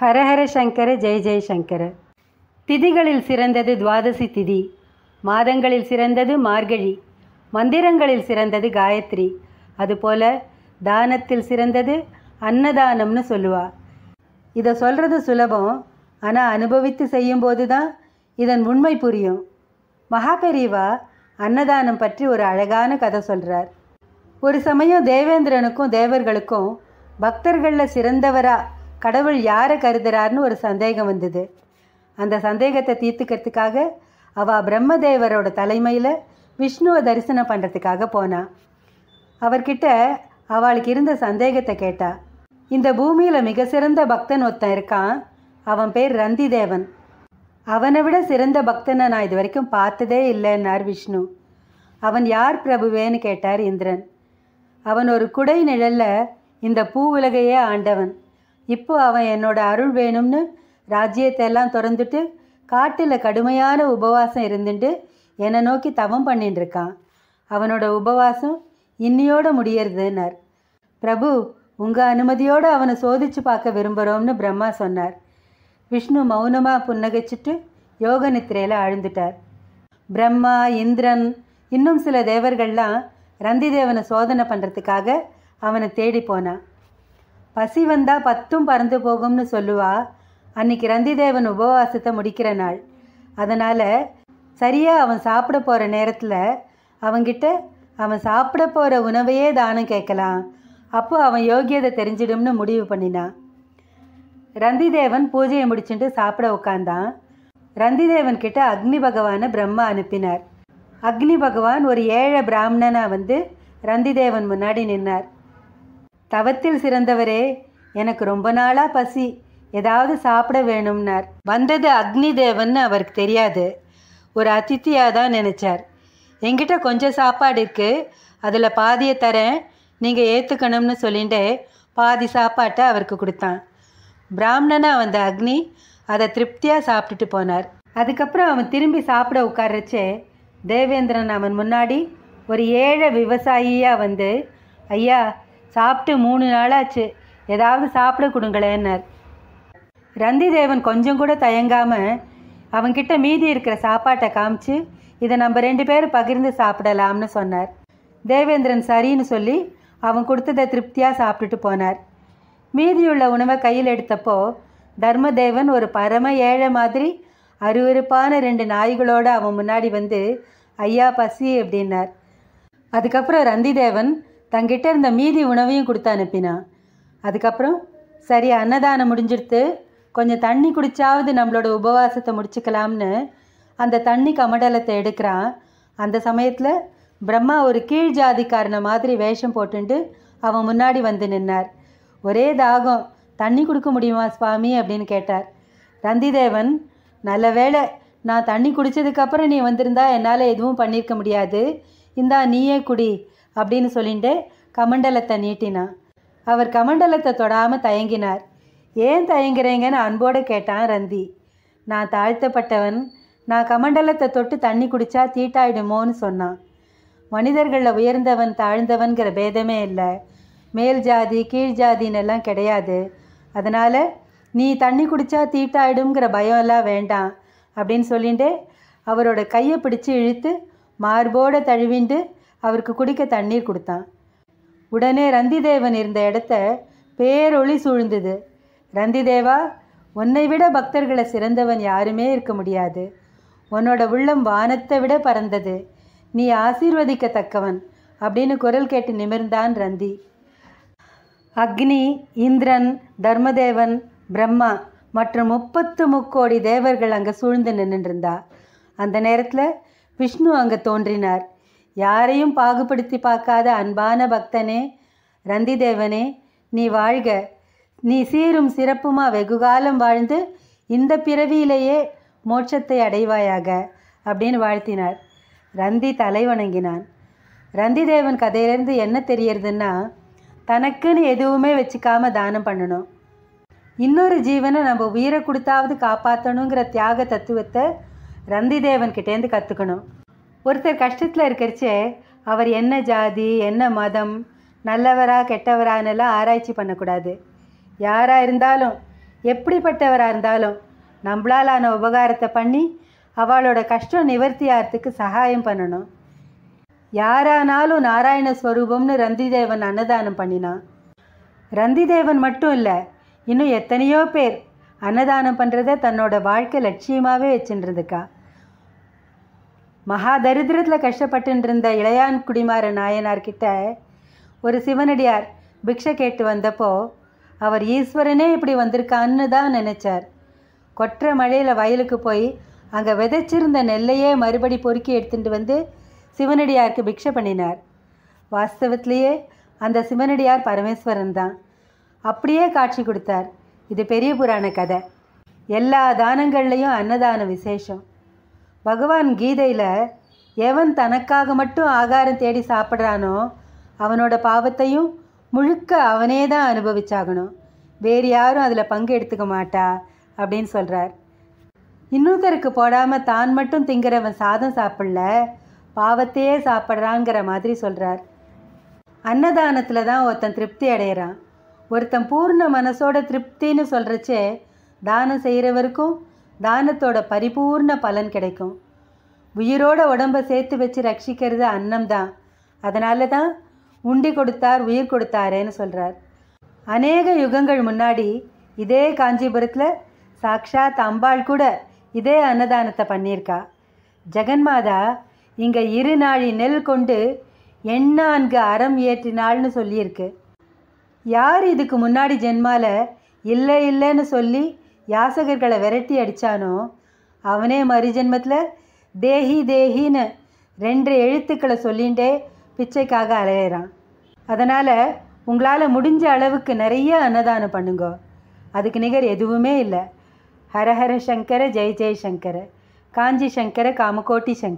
ஹரஹர சங்கர ஜெய் ஜெய் சங்கர திதிகளில் சிறந்தது துவாதசி திதி மாதங்களில் சிறந்தது மார்கழி மந்திரங்களில் சிறந்தது காயத்ரி அதுபோல் தானத்தில் சிறந்தது அன்னதானம்னு சொல்லுவா இதை சொல்கிறது சுலபம் ஆனால் அனுபவித்து செய்யும்போது தான் இதன் உண்மை புரியும் மகாபெரிவா அன்னதானம் பற்றி ஒரு அழகான கதை சொல்கிறார் ஒரு சமயம் தேவேந்திரனுக்கும் தேவர்களுக்கும் பக்தர்களில் சிறந்தவராக கடவுள் யாரை கருதுறார்னு ஒரு சந்தேகம் வந்தது அந்த சந்தேகத்தை தீர்த்துக்கிறதுக்காக அவள் பிரம்மதேவரோட தலைமையில் விஷ்ணுவை தரிசனம் பண்ணுறதுக்காக போனாள் அவர்கிட்ட அவளுக்கு இருந்த சந்தேகத்தை கேட்டா இந்த பூமியில் மிக சிறந்த பக்தன் ஒருத்தன் இருக்கான் அவன் பேர் ரந்தி தேவன் அவனை விட சிறந்த பக்தனை நான் இது வரைக்கும் பார்த்ததே இல்லைன்னார் விஷ்ணு அவன் யார் பிரபுவேன்னு கேட்டார் இந்திரன் அவன் ஒரு குடை நிழலில் இந்த பூ உலகையே ஆண்டவன் இப்போ அவன் என்னோட அருள் வேணும்னு ராஜ்யத்தை எல்லாம் திறந்துட்டு காட்டில் கடுமையான உபவாசம் இருந்துட்டு என்னை நோக்கி தவம் பண்ணிட்டுருக்கான் இருக்கான் அவனோட உபவாசம் இன்னியோட முடியறதுன்னார் பிரபு உங்கள் அனுமதியோடு அவனை சோதித்து பார்க்க விரும்புகிறோம்னு பிரம்மா சொன்னார் விஷ்ணு மௌனமாக புன்னகைச்சிட்டு யோக நித்திரையில் ஆழ்ந்துட்டார் பிரம்மா இந்திரன் இன்னும் சில தேவர்கள்லாம் ரந்திதேவனை சோதனை பண்ணுறதுக்காக அவனை தேடி போனான் பசி வந்தால் பத்தும் பறந்து போகும்னு சொல்லுவா அன்னைக்கு ரந்திதேவன் உபவாசத்தை முடிக்கிற நாள் அதனால் சரியாக அவன் சாப்பிட போகிற நேரத்தில் அவங்கிட்ட அவன் சாப்பிட போகிற உணவையே தானம் கேட்கலாம் அப்போ அவன் யோகியதை தெரிஞ்சிடும்னு முடிவு பண்ணினான் ரந்திதேவன் பூஜையை முடிச்சுட்டு சாப்பிட உட்காந்தான் ரந்திதேவன் கிட்ட அக்னி பகவானை பிரம்மா அனுப்பினார் அக்னி பகவான் ஒரு ஏழை பிராமணனாக வந்து ரந்திதேவன் முன்னாடி நின்னார் தவத்தில் சிறந்தவரே எனக்கு ரொம்ப நாளாக பசி ஏதாவது சாப்பிட வேணும்னார் வந்தது அக்னி தேவன் அவருக்கு தெரியாது ஒரு அதித்தியாக தான் நினச்சார் எங்கிட்ட கொஞ்சம் சாப்பாடு இருக்குது அதில் பாதியை தரேன் நீங்கள் ஏற்றுக்கணும்னு சொல்லிட்டு பாதி சாப்பாட்டை அவருக்கு கொடுத்தான் பிராமணனாக வந்த அக்னி அதை திருப்தியாக சாப்பிட்டுட்டு போனார் அதுக்கப்புறம் அவன் திரும்பி சாப்பிட உட்காரச்சே தேவேந்திரன் அவன் முன்னாடி ஒரு ஏழை விவசாயியாக வந்து ஐயா சாப்பிட்டு மூணு நாளாச்சு ஏதாவது சாப்பிட கொடுங்களேன்னார் ரந்தி தேவன் கொஞ்சம் கூட தயங்காமல் அவங்கிட்ட மீதி இருக்கிற சாப்பாட்டை காமிச்சு இதை நம்ம ரெண்டு பேரும் பகிர்ந்து சாப்பிடலாம்னு சொன்னார் தேவேந்திரன் சரின்னு சொல்லி அவன் கொடுத்ததை திருப்தியாக சாப்பிட்டுட்டு போனார் மீதியுள்ள உணவை கையில் எடுத்தப்போ தர்மதேவன் ஒரு பரம ஏழை மாதிரி அருவறுப்பான ரெண்டு நாய்களோடு அவன் முன்னாடி வந்து ஐயா பசி அப்படின்னார் அதுக்கப்புறம் ரந்திதேவன் தங்கிட்ட இருந்த மீதி உணவையும் கொடுத்து அனுப்பினா அதுக்கப்புறம் சரி அன்னதானம் முடிஞ்சிடுத்து கொஞ்சம் தண்ணி குடித்தாவது நம்மளோட உபவாசத்தை முடிச்சுக்கலாம்னு அந்த தண்ணி கமடலத்தை எடுக்கிறான் அந்த சமயத்தில் பிரம்மா ஒரு கீழ் ஜாதிக்காரனை மாதிரி வேஷம் போட்டுண்டு அவன் முன்னாடி வந்து நின்னார் ஒரே தாகம் தண்ணி கொடுக்க முடியுமா சுவாமி அப்படின்னு கேட்டார் ரந்திதேவன் நல்ல வேளை நான் தண்ணி குடித்ததுக்கப்புறம் நீ வந்திருந்தா என்னால் எதுவும் பண்ணியிருக்க முடியாது இந்தா நீயே குடி அப்படின்னு சொல்லிட்டு கமண்டலத்தை நீட்டினான் அவர் கமண்டலத்தை தொடாமல் தயங்கினார் ஏன் தயங்குறீங்கன்னு அன்போடு கேட்டான் ரந்தி நான் தாழ்த்தப்பட்டவன் நான் கமண்டலத்தை தொட்டு தண்ணி குடித்தா தீட்டாயிடுமோன்னு சொன்னான் மனிதர்களில் உயர்ந்தவன் தாழ்ந்தவன்கிற பேதமே இல்லை மேல் ஜாதி கீழ் ஜாதின்னு எல்லாம் கிடையாது அதனால் நீ தண்ணி குடித்தா தீட்டாயிடுங்கிற பயம் எல்லாம் வேண்டாம் அப்படின்னு சொல்லிட்டு அவரோட கையை பிடிச்சி இழுத்து மார்போட தழுவிண்டு அவருக்கு குடிக்க தண்ணீர் கொடுத்தான் உடனே ரந்திதேவன் இருந்த இடத்த பேரொளி சூழ்ந்தது ரந்திதேவா உன்னை விட பக்தர்களை சிறந்தவன் யாருமே இருக்க முடியாது உன்னோட உள்ளம் வானத்தை விட பறந்தது நீ ஆசீர்வதிக்கத்தக்கவன் அப்படின்னு குரல் கேட்டு நிமிர்ந்தான் ரந்தி அக்னி இந்திரன் தர்மதேவன் பிரம்மா மற்றும் முப்பத்து முக்கோடி தேவர்கள் அங்கே சூழ்ந்து நின்றுருந்தா அந்த நேரத்தில் விஷ்ணு அங்கே தோன்றினார் யாரையும் பாகுபடுத்தி பார்க்காத அன்பான பக்தனே ரந்திதேவனே நீ வாழ்க நீ சீரும் சிறப்புமா வெகுகாலம் வாழ்ந்து இந்த பிறவியிலேயே மோட்சத்தை அடைவாயாக அப்படின்னு வாழ்த்தினார் ரந்தி தலை வணங்கினான் ரந்திதேவன் கதையிலேருந்து என்ன தெரியறதுன்னா தனக்குன்னு எதுவுமே வச்சுக்காம தானம் பண்ணணும் இன்னொரு ஜீவனை நம்ம உயிரை கொடுத்தாவது காப்பாற்றணுங்கிற தியாக தத்துவத்தை கிட்டேருந்து கற்றுக்கணும் ஒருத்தர் கஷ்டத்தில் இருக்கிறச்சே அவர் என்ன ஜாதி என்ன மதம் நல்லவரா கெட்டவரானெல்லாம் ஆராய்ச்சி பண்ணக்கூடாது யாராக இருந்தாலும் எப்படிப்பட்டவராக இருந்தாலும் நம்மளாலான உபகாரத்தை பண்ணி அவளோட கஷ்டம் நிவர்த்தி ஆகிறதுக்கு சகாயம் பண்ணணும் யாரானாலும் நாராயண ஸ்வரூபம்னு ரந்திதேவன் அன்னதானம் பண்ணினான் ரந்திதேவன் மட்டும் இல்லை இன்னும் எத்தனையோ பேர் அன்னதானம் பண்ணுறத தன்னோட வாழ்க்கை லட்சியமாகவே வச்சுருந்துருக்கா மகா தரித்திரத்தில் கஷ்டப்பட்டு இருந்த இளையான் குடிமார கிட்ட ஒரு சிவனடியார் பிக்ஷை கேட்டு வந்தப்போ அவர் ஈஸ்வரனே இப்படி வந்திருக்கான்னு தான் நினச்சார் கொற்ற மழையில் வயலுக்கு போய் அங்கே விதைச்சிருந்த நெல்லையே மறுபடி பொறுக்கி எடுத்துட்டு வந்து சிவனடியாருக்கு பிக்ஷை பண்ணினார் வாஸ்தவத்திலேயே அந்த சிவனடியார் பரமேஸ்வரன் தான் அப்படியே காட்சி கொடுத்தார் இது பெரிய புராண கதை எல்லா தானங்கள்லேயும் அன்னதான விசேஷம் பகவான் கீதையில் எவன் தனக்காக மட்டும் ஆகாரம் தேடி சாப்பிட்றானோ அவனோட பாவத்தையும் முழுக்க அவனே தான் அனுபவிச்சாகணும் வேறு யாரும் அதில் பங்கு எடுத்துக்க மாட்டா அப்படின்னு சொல்கிறார் இன்னொருத்தருக்கு போடாமல் தான் மட்டும் திங்கிறவன் சாதம் சாப்பிடல பாவத்தையே சாப்பிட்றாங்கிற மாதிரி சொல்கிறார் அன்னதானத்தில் தான் ஒருத்தன் திருப்தி அடையிறான் ஒருத்தன் பூர்ண மனசோட திருப்தின்னு சொல்கிறச்சே தானம் செய்கிறவருக்கும் தானத்தோட பரிபூர்ண பலன் கிடைக்கும் உயிரோட உடம்பை சேர்த்து வச்சு ரட்சிக்கிறது அன்னம் தான் அதனால தான் உண்டி கொடுத்தார் உயிர் கொடுத்தாரேன்னு சொல்கிறார் அநேக யுகங்கள் முன்னாடி இதே காஞ்சிபுரத்தில் சாக்ஷாத் அம்பாள் கூட இதே அன்னதானத்தை பண்ணியிருக்கா ஜெகன்மாதா இங்கே இரு நாழி நெல் கொண்டு எண்ணான்கு அறம் ஏற்றினாள்னு சொல்லியிருக்கு யார் இதுக்கு முன்னாடி ஜென்மாவில் இல்லை இல்லைன்னு சொல்லி யாசகர்களை விரட்டி அடித்தானோ அவனே மறுஜென்மத்தில் தேஹி தேஹின்னு ரெண்டு எழுத்துக்களை சொல்லிகிட்டே பிச்சைக்காக அலையிறான் அதனால் உங்களால் முடிஞ்ச அளவுக்கு நிறைய அன்னதானம் பண்ணுங்க அதுக்கு நிகர் எதுவுமே இல்லை ஹரஹர சங்கர ஜெய் ஜெய் சங்கர காஞ்சி சங்கர காமகோட்டி சங்கர்